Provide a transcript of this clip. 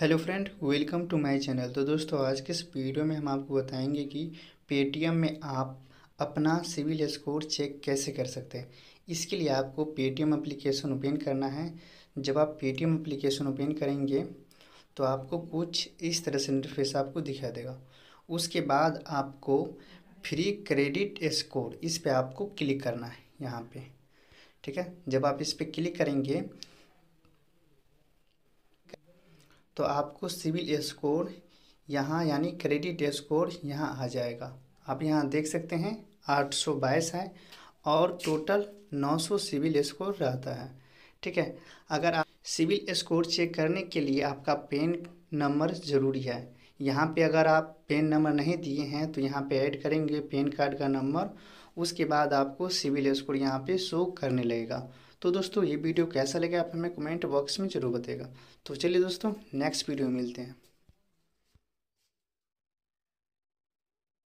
hello friend welcome to my channel तो दोस्तों आज के इस वीडियो में हम आपको बताएंगे कि पेटीएम में आप अपना सिविल स्कोर चेक कैसे कर सकते हैं इसके लिए आपको पेटीएम एप्लीकेशन ओपन करना है जब आप पेटीएम एप्लीकेशन ओपन करेंगे तो आपको कुछ इस तरह से इंटरफेस आपको दिखा देगा उसके बाद आपको फ्री क्रेडिट स्कोर इस पर आपको क्लिक करना है यहाँ पर ठीक है जब आप इस पर क्लिक करेंगे तो आपको सिविल स्कोर यहाँ यानी क्रेडिट स्कोर यहाँ आ जाएगा आप यहाँ देख सकते हैं 822 है और टोटल 900 सिविल स्कोर रहता है ठीक है अगर आप सिविल स्कोर चेक करने के लिए आपका पेन नंबर ज़रूरी है यहाँ पे अगर आप पेन नंबर नहीं दिए हैं तो यहाँ पे ऐड करेंगे पेन कार्ड का नंबर उसके बाद आपको सिविल स्कोर यहाँ पे शो करने लगेगा तो दोस्तों ये वीडियो कैसा लगा आप हमें कमेंट बॉक्स में जरूर बताएगा तो चलिए दोस्तों नेक्स्ट वीडियो मिलते हैं